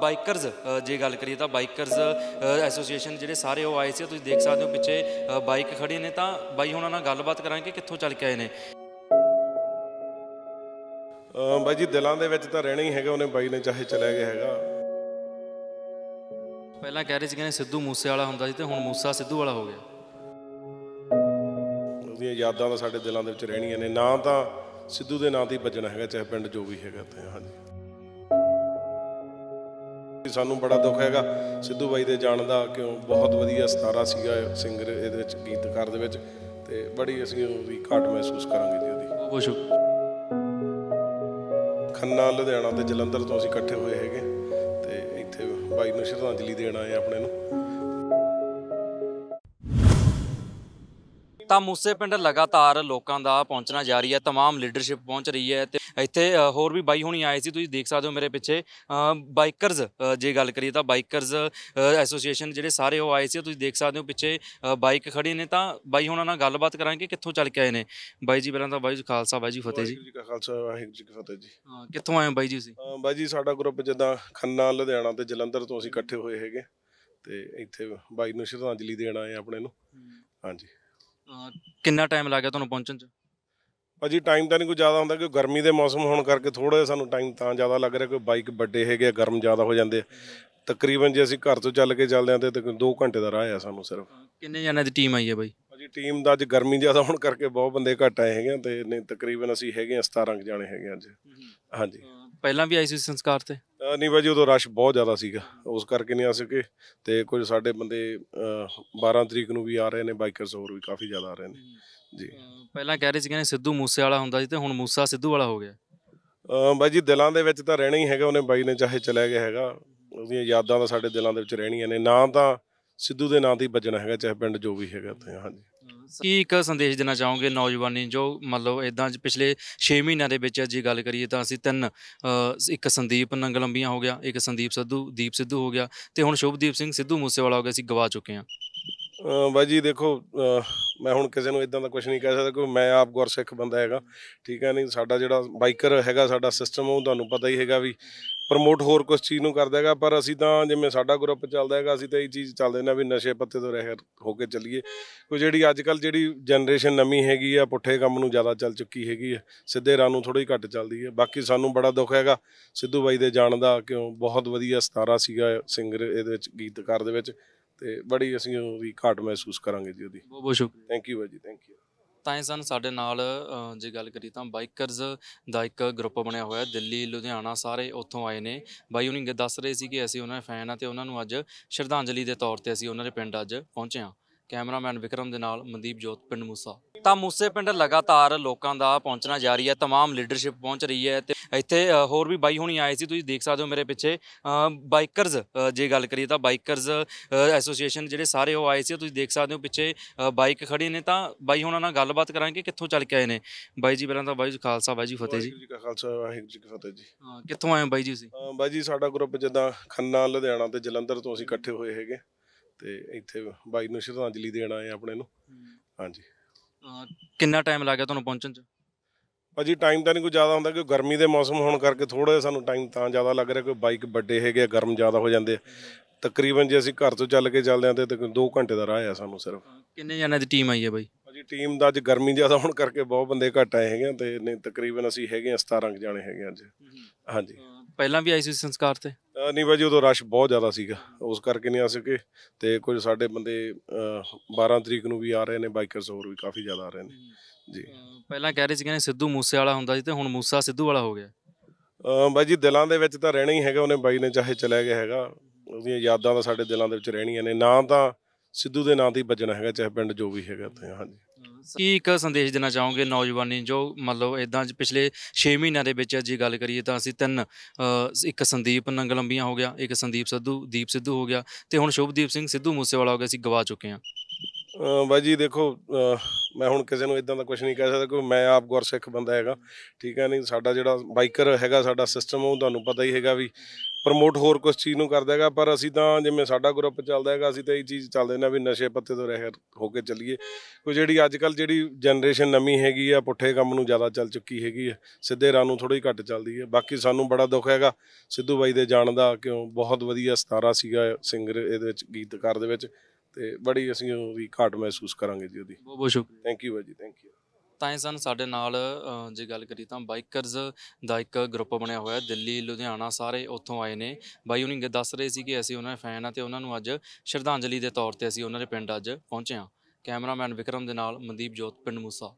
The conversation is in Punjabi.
ਬਾਈਕਰਜ਼ ਜੇ ਗੱਲ ਕਰੀਏ ਤਾਂ ਬਾਈਕਰਜ਼ ਐਸੋਸੀਏਸ਼ਨ ਜਿਹੜੇ ਸਾਰੇ ਉਹ ਆਏ ਸੀ ਤੁਸੀਂ ਦੇਖ ਸਕਦੇ ਹੋ ਪਿੱਛੇ ਬਾਈਕ ਖੜੀ ਨੇ ਤਾਂ ਬਾਈ ਹੁਣਾਂ ਨਾਲ ਗੱਲਬਾਤ ਕਰਾਂਗੇ ਕਿੱਥੋਂ ਚੱਲ ਕੇ ਆਏ ਨੇ ਬਾਈ ਜੀ ਦਿਲਾਂ ਦੇ ਵਿੱਚ ਤਾਂ ਰਹਿਣਾ ਹੀ ਹੈਗਾ ਉਹਨੇ ਬਾਈ ਨੇ ਚਾਹੇ ਚਲਾ ਗਿਆ ਹੈਗਾ ਪਹਿਲਾਂ ਕਹਿ ਰਹੇ ਸੀ ਕਹਿੰਦੇ ਸਿੱਧੂ ਮੂਸੇ ਵਾਲਾ ਹੁੰਦਾ ਸੀ ਤੇ ਹੁਣ ਮੂਸਾ ਸਿੱਧੂ ਵਾਲਾ ਹੋ ਗਿਆ ਉਹਦੀਆਂ ਯਾਦਾਂ ਤਾਂ ਸਾਡੇ ਦਿਲਾਂ ਦੇ ਵਿੱਚ ਰਹਿਣੀਆਂ ਨੇ ਨਾ ਤਾਂ ਸਿੱਧੂ ਦੇ ਨਾਂ ਤੇ ਹੀ ਵੱਜਣਾ ਹੈਗਾ ਚਾਹੇ ਪਿੰਡ ਜੋ ਵੀ ਹੈਗਾ ਤੇ ਹਾਂਜੀ ਸਾਨੂੰ ਬੜਾ ਦੁੱਖ ਹੈਗਾ ਸਿੱਧੂ ਬਾਈ ਦੇ ਜਾਣ ਦਾ ਕਿਉਂ ਬਹੁਤ ਵਧੀਆ ਸਤਾਰਾ ਸੀਗਾ ਸਿੰਗਰ ਇਹਦੇ ਵਿੱਚ ਗੀਤਕਾਰ ਦੇ ਵਿੱਚ ਤੇ ਬੜੀ ਅਸੀਂ ਉਹਦੀ ਘਾਟ ਮਹਿਸੂਸ ਕਰਾਂਗੇ ਜੀ ਉਹਦੀ ਬਹੁਤ ਸ਼ੁਕ ਖੰਨਾ ਲੁਧਿਆਣਾ ਤੇ ਜਲੰਧਰ ਤੋਂ ਅਸੀਂ ਇਕੱਠੇ ਹੋਏ ਹੈਗੇ ਤੇ ਇੱਥੇ ਬਾਈ ਨੂੰ ਸ਼ਰਧਾਂਜਲੀ ਦੇਣ ਆਏ ਆਪਣੇ ਨੂੰ ਤਾਂ ਮੂਸੇ ਪਿੰਡ ਲਗਾਤਾਰ ਲੋਕਾਂ ਦਾ ਪਹੁੰਚਣਾ ਜਾਰੀ ਹੈ तमाम ਲੀਡਰਸ਼ਿਪ ਪਹੁੰਚ ਰਹੀ ਹੈ ਤੇ ਇੱਥੇ ਹੋਰ ਵੀ ਬਾਈ ਹੋਣੀ ਆਏ ਸੀ ਤੁਸੀਂ ਦੇਖ ਸਕਦੇ ਹੋ ਮੇਰੇ ਪਿੱਛੇ ਬਾਈਕਰਜ਼ ਜੇ ਗੱਲ ਕਰੀਏ ਤਾਂ ਬਾਈਕਰਜ਼ ਐਸੋਸੀਏਸ਼ਨ ਜਿਹੜੇ ਸਾਰੇ ਉਹ ਆਏ ਸੀ ਤੁਸੀਂ ਦੇਖ ਸਕਦੇ ਹੋ ਪਿੱਛੇ ਬਾਈਕ ਖੜੀ ਨੇ ਤਾਂ ਬਾਈ ਹੁਣਾਂ ਨਾਲ ਗੱਲਬਾਤ ਕਰਾਂਗੇ ਕਿੱਥੋਂ ਚੱਲ ਕੇ ਆਏ ਨੇ ਬਾਈ ਜੀ ਪਹਿਲਾਂ ਤਾਂ ਬਾਈ ਜੀ ਖਾਲਸਾ ਬਾਈ ਜੀ ਫਤਿਹ ਜੀ ਜੀ ਖਾਲਸਾ ਵਾਹਿਗੁਰੂ ਜੀ ਕੀ ਫਤਿਹ ਜੀ ਹਾਂ ਕਿੱਥੋਂ ਆਏ ਬਾਈ ਜੀ ਤੁਸੀਂ ਬਾਈ ਜੀ ਸਾਡਾ ਗਰੁੱਪ ਜਿੱਦਾਂ ਖੰਨਾ ਲੁਧਿਆਣਾ ਤੇ ਜਲੰਧਰ ਤੋਂ ਅਸੀਂ ਇਕੱਠੇ ਹੋਏ ਹੈਗੇ ਤੇ ਇੱਥੇ ਬਾਈ ਨੂੰ ਸ਼ਰਧਾਂਜਲੀ ਦੇਣ ਆਏ ਆਪਣੇ ਨੂੰ ਹਾਂਜੀ ਕਿੰਨਾ ਟਾਈਮ ਲੱਗਿਆ ਤੁਹਾਨੂੰ ਪਹੁੰਚਣ 'ਚ ਭਾਜੀ ਟਾਈਮ ਤਾਂ ਨਹੀਂ ਕੋਈ ਜ਼ਿਆਦਾ ਹੁੰਦਾ ਕਿ ਗਰਮੀ ਦੇ ਮੌਸਮ ਹੋਣ ਕਰਕੇ ਥੋੜਾ ਜਿਹਾ ਸਾਨੂੰ ਟਾਈਮ ਤਾਂ ਜ਼ਿਆਦਾ ਲੱਗ ਰਿਹਾ ਕੋਈ ਬਾਈਕ ਵੱਡੇ ਹੈਗੇ ਆ ਗਰਮ ਜ਼ਿਆਦਾ ਹੋ ਜਾਂਦੇ ਆ ਤਕਰੀਬਨ ਜੇ ਅਸੀਂ ਘਰ ਤੋਂ ਚੱਲ ਕੇ ਚੱਲਦੇ ਆ ਤੇ 2 ਘੰਟੇ ਦਾ ਰਾਹ ਆ ਸਾਨੂੰ ਸਿਰਫ ਕਿੰਨੇ ਜਣਿਆਂ ਦੀ ਟੀਮ ਆਈ ਹੈ ਬਾਈ ਸਾਡੀ ਟੀਮ ਦਾ ਅੱਜ ਗਰਮੀ ਜ਼ਿਆਦਾ ਹੋਣ ਕਰਕੇ ਬਹੁਤ ਬੰਦੇ ਘਟ ਆਏ ਹੈਗੇ ਤੇ ਨਹੀਂ ਤਕਰੀਬਨ ਅਸੀਂ ਹੈਗੇ 17 ਕ ਜਾਣੇ ਹੈਗੇ ਅੱਜ ਹਾਂਜੀ ਪਹਿਲਾਂ ਵੀ ਆਈ ਸੀ ਸੰਸਕਾਰ ਤੇ ਨਹੀਂ ਬਾਜੀ ਉਦੋਂ ਰਸ਼ ਬਹੁਤ ਜ਼ਿਆਦਾ ਸੀਗਾ ਉਸ ਕਰਕੇ ਨਹੀਂ ਆ ਸਕੇ ਤੇ ਕੁਝ ਸਾਡੇ ਬੰਦੇ 12 ਤਰੀਕ ਨੂੰ ਵੀ ਆ ਰਹੇ ਨੇ ਬਾਈਕਰਸ ਹੋਰ ਵੀ ਕਾਫੀ ਜ਼ਿਆਦਾ ਆ ਰਹੇ ਨੇ ਜੀ ਪਹਿਲਾਂ ਕਹਿ ਰਹੇ ਸੀ ਕਹਿੰਦੇ ਸਿੱਧੂ ਮੂਸੇ ਵਾਲਾ ਹੁੰਦਾ ਸੀ ਤੇ ਹੁਣ ਮੂਸਾ ਸਿੱਧੂ ਵਾਲਾ ਹੋ ਗਿਆ ਬਾਜੀ ਦਿਲਾਂ ਦੇ ਵਿੱਚ ਤਾਂ ਰਹਿਣਾ ਹੀ ਹੈਗਾ ਉਹਨੇ ਬਾਈ ਨੇ ਚਾਹੇ ਚਲਾ ਗਿਆ ਹੈਗਾ ਉਹਦੀਆਂ ਯਾਦਾਂ ਤਾਂ ਸਾਡੇ ਦਿਲਾਂ ਦੇ ਵਿੱਚ ਰਹਿਣੀਆਂ ਨੇ ਨਾਂ ਤਾਂ ਸਿੱਧੂ ਦੇ ਨਾਂ ਤੇ ਹੀ ਵੱਜਣਾ ਹੈਗਾ ਚਾਹੇ ਪਿੰਡ ਜੋ ਵੀ ਹੈਗਾ ਤੇ ਹਾਂਜੀ ਕੀ ਇੱਕ ਸੰਦੇਸ਼ ਦੇਣਾ ਚਾਹੋਗੇ ਨੌਜਵਾਨੀ ਜੋ ਮਤਲਬ ਇਦਾਂ ਪਿਛਲੇ 6 ਮਹੀਨਿਆਂ ਦੇ ਵਿੱਚ ਜੇ ਗੱਲ ਕਰੀਏ ਤਾਂ ਅਸੀਂ ਤਿੰਨ ਇੱਕ ਸੰਦੀਪ ਨੰਗਲੰਬੀਆਂ ਹੋ ਗਿਆ ਇੱਕ ਸੰਦੀਪ ਸਿੱਧੂ ਦੀਪ ਸਿੱਧੂ ਹੋ ਗਿਆ ਤੇ ਹੁਣ ਸ਼ੁਭਦੀਪ ਸਿੰਘ ਸਿੱਧੂ ਮੂਸੇਵਾਲਾ ਹੋ ਗਿਆ ਅਸੀਂ ਗਵਾ ਚੁੱਕੇ ਹਾਂ ਜੀ ਦੇਖੋ ਮੈਂ ਹੁਣ ਕਿਸੇ ਨੂੰ ਇਦਾਂ ਦਾ ਕੁਝ ਨਹੀਂ ਕਹਿ ਸਕਦਾ ਕਿਉਂਕਿ ਮੈਂ ਆਪ ਗੁਰਸਿੱਖ ਬੰਦਾ ਹੈਗਾ ਠੀਕ ਹੈ ਨਹੀਂ ਸਾਡਾ ਜਿਹੜਾ ਬਾਈਕਰ ਹੈਗਾ ਸਾਡਾ ਸਿਸਟਮ ਉਹ ਤੁਹਾਨੂੰ ਪਤਾ ਹੀ ਹੈਗਾ ਵੀ ਪ੍ਰਮੋਟ ਹੋਰ ਕੁਝ ਚੀਜ਼ ਨੂੰ ਕਰਦਾ ਹੈਗਾ ਪਰ ਅਸੀਂ ਤਾਂ ਜਿਵੇਂ ਸਾਡਾ ਗਰੁੱਪ ਚੱਲਦਾ ਹੈਗਾ ਅਸੀਂ ਤਾਂ ਇਹ ਚੀਜ਼ ਚੱਲਦੇ ਨੇ ਵੀ ਨਸ਼ੇ ਪੱਤੇ ਤੋਂ ਰਹਿ ਹੋ ਕੇ ਚੱਲੀਏ ਕੋਈ ਜਿਹੜੀ ਅੱਜ ਕੱਲ ਜਿਹੜੀ ਜਨਰੇਸ਼ਨ ਨਵੀਂ ਹੈਗੀ ਆ ਪੁੱਠੇ ਕੰਮ ਨੂੰ ਜ਼ਿਆਦਾ ਚੱਲ ਚੁੱਕੀ ਹੈਗੀ ਆ ਸਿੱਧੇ ਰਾਂ ਨੂੰ ਥੋੜੀ ਘੱਟ ਚੱਲਦੀ ਹੈ ਬਾਕੀ ਸਾਨੂੰ ਬੜਾ ਦੁੱਖ ਹੈਗਾ ਸਿੱਧੂ ਬਾਈ ਦੇ ਜਾਣ ਦਾ ਕਿਉਂ ਬਹੁਤ ਵਧੀਆ ਸਤਾਰਾ ਸੀਗਾ ਸਿੰਗਰ ਇਹਦੇ ਵਿੱਚ ਗੀਤਕਾਰ ਦੇ ਵਿੱਚ ਤੇ ਬੜੀ ਅਸੀਂ ਉਹਦੀ ਘਾਟ ਮਹਿਸੂਸ ਕਰਾਂਗੇ ਜੀ ਉਹਦੀ ਬਹੁਤ ਬਹੁਤ ਸ਼ੁਕਰੀਆ ਥੈਂਕ ਯੂ ਭਾਜੀ ਥੈਂਕ ਯੂ ਤਾਂ ਇਨਸਾਨ ਸਾਡੇ ਨਾਲ ਜੇ ਗੱਲ ਕਰੀ ਤਾਂ ਬਾਈਕਰਸ ਦਾ ਇੱਕ ਗਰੁੱਪ ਬਣਿਆ ਹੋਇਆ ਦਿੱਲੀ ਲੁਧਿਆਣਾ ਸਾਰੇ ਉੱਥੋਂ ਆਏ ਨੇ ਬਾਈ ਨੇ ਦੱਸ ਰਹੇ ਸੀ ਕਿ ਅਸੀਂ ਉਹਨਾਂ ਦੇ ਫੈਨ ਆ ਤੇ ਉਹਨਾਂ ਨੂੰ ਅੱਜ ਸ਼ਰਧਾਂਜਲੀ ਦੇ ਤੌਰ ਤੇ ਅਸੀਂ ਉਹਨਾਂ ਦੇ ਪਿੰਡ ਅੱਜ ਪਹੁੰਚੇ ਆ ਕੈਮਰਾਮੈਨ ਵਿਕਰਮ ਦੇ ਨਾਲ ਮਨਦੀਪ ਜੋਤ ਪਿੰਡ ਮੂਸਾ ਤਾਂ ਮੂਸੇ ਪਿੰਡ ਲਗਾਤਾਰ ਲੋਕਾਂ ਦਾ ਪਹੁੰਚਣਾ ਜਾਰੀ ਹੈ ਤਮਾਮ ਲੀਡਰਸ਼ਿਪ ਪਹੁੰਚ ਰਹੀ ਹੈ ਇੱਥੇ ਹੋਰ ਵੀ ਬਾਈ ਹੋਣੀ ਆਏ ਸੀ ਤੁਸੀਂ ਦੇਖ ਸਕਦੇ ਹੋ ਮੇਰੇ ਪਿੱਛੇ ਬਾਈਕਰਜ਼ ਜੇ ਗੱਲ ਕਰੀਏ ਤਾਂ ਬਾਈਕਰਜ਼ ਐਸੋਸੀਏਸ਼ਨ ਜਿਹੜੇ ਸਾਰੇ ਉਹ ਆਏ ਸੀ ਤੁਸੀਂ ਦੇਖ ਸਕਦੇ ਹੋ ਪਿੱਛੇ ਬਾਈਕ ਖੜੀ ਨੇ ਤਾਂ ਬਾਈ ਹੋਣਾ ਨਾਲ ਗੱਲਬਾਤ ਕਰਾਂਗੇ ਕਿੱਥੋਂ ਚੱਲ ਕੇ ਆਏ ਨੇ ਬਾਈ ਜੀ ਪਹਿਲਾਂ ਤਾਂ ਬਾਈ ਜੀ ਖਾਲਸਾ ਬਾਈ ਜੀ ਫਤਿਹ ਜੀ ਜੀ ਖਾਲਸਾ ਵਾਹਿਗੁਰੂ ਜੀ ਕੀ ਫਤਿਹ ਜੀ ਹਾਂ ਕਿੱਥੋਂ ਆਏ ਬਾਈ ਜੀ ਤੁਸੀਂ ਬਾਈ ਜੀ ਸਾਡਾ ਗਰੁੱਪ ਜਿੱਦਾਂ ਖੰਨਾ ਲੁਧਿਆਣਾ ਤੇ ਜਲੰਧਰ ਤੋਂ ਅਸੀਂ ਇਕੱਠੇ ਹੋਏ ਹੈਗੇ ਤੇ ਇੱਥੇ ਬਾਈ ਨੂੰ ਸ਼ਰਧਾਂਜਲੀ ਦੇਣ ਆਏ ਆ ਆਪਣੇ ਨੂੰ ਹਾਂਜੀ ਕਿੰਨਾ ਟਾਈਮ ਲੱਗਿਆ ਤੁਹਾਨੂੰ ਪਹੁੰਚਣ 'ਚ ਭਾਜੀ ਟਾਈਮ ਤਾਂ ਨਹੀਂ ਕੋਈ ਜ਼ਿਆਦਾ ਹੁੰਦਾ ਕਿਉਂਕਿ ਗਰਮੀ ਦੇ ਮੌਸਮ ਹੋਣ ਕਰਕੇ ਥੋੜਾ ਜਿਹਾ ਸਾਨੂੰ ਟਾਈਮ ਤਾਂ ਜ਼ਿਆਦਾ ਲੱਗ ਰਿਹਾ ਕੋਈ ਬਾਈਕ ਵੱਡੇ ਹੈਗੇ ਆ, ਗਰਮ ਜ਼ਿਆਦਾ ਹੋ ਜਾਂਦੇ ਆ। ਤਕਰੀਬਨ ਜੇ ਅਸੀਂ ਘਰ ਤੋਂ ਚੱਲ ਕੇ ਚੱਲਦੇ ਹਾਂ ਤੇ ਤਕ 2 ਘੰਟੇ ਦਾ ਰਾਹ ਆ ਸਾਨੂੰ ਸਿਰਫ ਕਿੰਨੇ ਜਣਿਆਂ ਦੀ ਟੀਮ ਆਈ ਹੈ ਬਾਈ ਭਾਜੀ ਟੀਮ ਦਾ ਅੱਜ ਗਰਮੀ ਜ਼ਿਆਦਾ ਹੋਣ ਕਰਕੇ ਬਹੁਤ ਬੰਦੇ ਘੱਟ ਆਏ ਹੈਗੇ ਤੇ ਨਹੀਂ ਤਕਰੀਬਨ ਅਸੀਂ ਹੈਗੇ ਆ 17 ਜਣੇ ਹੈਗੇ ਅੱਜ ਹਾਂਜੀ ਪਹਿਲਾਂ ਵੀ ਆਈ ਸੀ ਸੰਸਕਾਰ ਤੇ ਨਹੀਂ ਬਾਜੀ ਉਦੋਂ ਰਸ਼ ਬਹੁਤ ਜ਼ਿਆਦਾ ਸੀਗਾ ਉਸ ਕਰਕੇ ਨਹੀਂ ਆ ਸਕੇ ਤੇ ਕੁਝ ਸਾਡੇ ਬੰਦੇ 12 ਤਰੀਕ ਨੂੰ ਵੀ ਆ ਰਹੇ ਨੇ ਬਾਈਕਰਸ ਹੋਰ ਵੀ ਕਾਫੀ ਜ਼ਿਆਦਾ ਆ ਰਹੇ ਨੇ ਜੀ ਪਹਿਲਾਂ ਕਹਿ ਰਹੇ ਸੀ ਕਹਿੰਦੇ ਸਿੱਧੂ ਮੂਸੇ ਵਾਲਾ ਹੁੰਦਾ ਸੀ ਤੇ ਹੁਣ ਮੂਸਾ ਸਿੱਧੂ ਵਾਲਾ ਹੋ ਗਿਆ ਭਾਈ ਜੀ ਦਿਲਾਂ ਦੇ ਵਿੱਚ ਤਾਂ ਰਹਿਣਾ ਹੀ ਹੈਗਾ ਉਹਨੇ ਬਾਈ ਨੇ ਚਾਹੇ ਚਲਾ ਗਿਆ ਹੈਗਾ ਉਹਦੀਆਂ ਯਾਦਾਂ ਤਾਂ ਸਾਡੇ ਦਿਲਾਂ ਦੇ ਵਿੱਚ ਰਹਿਣੀਆਂ ਨੇ ਨਾਂ ਤਾਂ ਸਿੱਧੂ ਦੇ ਨਾਂ ਤੇ ਹੀ ਵੱਜਣਾ ਹੈਗਾ ਚਾਹੇ ਪਿੰਡ ਜੋ ਵੀ ਹੈਗਾ ਤੇ ਹਾਂਜੀ ਕੀ ਇੱਕ ਸੰਦੇਸ਼ ਦੇਣਾ ਚਾਹੋਗੇ ਨੌਜਵਾਨੀ ਜੋ ਮਤਲਬ ਇਦਾਂ ਪਿਛਲੇ 6 ਮਹੀਨਿਆਂ ਦੇ ਵਿੱਚ ਜੇ ਗੱਲ ਕਰੀਏ ਤਾਂ ਅਸੀਂ ਤਿੰਨ ਇੱਕ ਸੰਦੀਪ ਨੰਗਲੰਬੀਆਂ ਹੋ ਗਿਆ ਇੱਕ ਸੰਦੀਪ ਸਿੱਧੂ ਦੀਪ ਸਿੱਧੂ ਹੋ ਗਿਆ ਤੇ ਹੁਣ ਸ਼ੁਭਦੀਪ ਸਿੰਘ ਸਿੱਧੂ ਮੂਸੇਵਾਲਾ ਹੋ ਗਿਆ ਅਸੀਂ ਗਵਾ ਚੁੱਕੇ ਹਾਂ ਬਾਜੀ ਦੇਖੋ ਮੈਂ ਹੁਣ ਕਿਸੇ ਨੂੰ ਇਦਾਂ ਦਾ ਕੁਝ ਨਹੀਂ ਕਹਿ ਸਕਦਾ ਕਿਉਂਕਿ ਮੈਂ ਆਪ ਗੁਰਸਿੱਖ ਬੰਦਾ ਹੈਗਾ ਠੀਕ ਹੈ ਨਹੀਂ ਸਾਡਾ ਜਿਹੜਾ ਬਾਈਕਰ ਹੈਗਾ ਸਾਡਾ ਸਿਸਟਮ ਉਹ ਤੁਹਾਨੂੰ ਪਤਾ ਹੀ ਹੈਗਾ ਵੀ ਪ੍ਰਮੋਟ ਹੋਰ ਕੁਝ ਚੀਜ਼ ਨੂੰ ਕਰਦਾ ਹੈਗਾ ਪਰ ਅਸੀਂ ਤਾਂ ਜਿਵੇਂ ਸਾਡਾ ਗਰੁੱਪ ਚੱਲਦਾ ਹੈਗਾ ਅਸੀਂ ਤਾਂ ਇਹ ਚੀਜ਼ ਚੱਲਦੇ ਨੇ ਵੀ ਨਸ਼ੇ ਪੱਤੇ ਤੋਂ ਰਹਿ ਹੋ ਕੇ ਚੱਲੀਏ ਕੋਈ ਜਿਹੜੀ ਅੱਜ ਕੱਲ ਜਿਹੜੀ ਜਨਰੇਸ਼ਨ ਨਵੀਂ ਹੈਗੀ ਆ ਪੁੱਠੇ ਕੰਮ ਨੂੰ ਜ਼ਿਆਦਾ ਚੱਲ ਚੁੱਕੀ ਹੈਗੀ ਆ ਸਿੱਧੇ ਰਾਹ ਨੂੰ ਥੋੜੀ ਘੱਟ ਚੱਲਦੀ ਹੈ ਬਾਕੀ ਸਾਨੂੰ ਬੜਾ ਦੁੱਖ ਹੈਗਾ ਸਿੱਧੂ ਬਾਈ ਦੇ ਜਾਣ ਦਾ ਕਿਉਂ ਬਹੁਤ ਵਧੀਆ ਸਤਾਰਾ ਸੀਗਾ ਸਿੰਗਰ ਇਹਦੇ ਵਿੱਚ ਗੀਤਕਾਰ ਦੇ ਵਿੱਚ ਤੇ ਬੜੀ ਅਸੀਂ ਉਹਦੀ ਘਾਟ ਮਹਿਸੂਸ ਕਰਾਂਗੇ ਜੀ ਉਹਦੀ ਬਹੁਤ ਬਹੁਤ ਸ਼ੁਕਰੀਆ ਥੈਂਕ ਯੂ ਭਾਜੀ ਥੈਂਕ ਯੂ ਤਾਂ ਇਹ ਸਨ ਸਾਡੇ ਨਾਲ ਜੇ ਗੱਲ ਕਰੀ ਤਾਂ ਬਾਈਕਰਜ਼ ਦਾ ਇੱਕ ਗਰੁੱਪ ਬਣਿਆ ਹੋਇਆ ਦਿੱਲੀ ਲੁਧਿਆਣਾ ਸਾਰੇ ਉੱਥੋਂ ਆਏ ਨੇ ਬਾਈ ਨੇ ਦੱਸ ਰਹੇ ਸੀ ਕਿ ਅਸੀਂ ਉਹਨਾਂ ਦੇ ਫੈਨ ਆ ਤੇ ਉਹਨਾਂ ਨੂੰ ਅੱਜ ਸ਼ਰਧਾਂਜਲੀ ਦੇ ਤੌਰ ਤੇ ਅਸੀਂ ਉਹਨਾਂ ਦੇ ਪਿੰਡ ਅੱਜ ਪਹੁੰਚੇ ਆ ਕੈਮਰਾਮੈਨ ਵਿਕਰਮ ਦੇ ਨਾਲ ਮਨਦੀਪ ਜੋਤ ਪਿੰਡ ਮੂਸਾ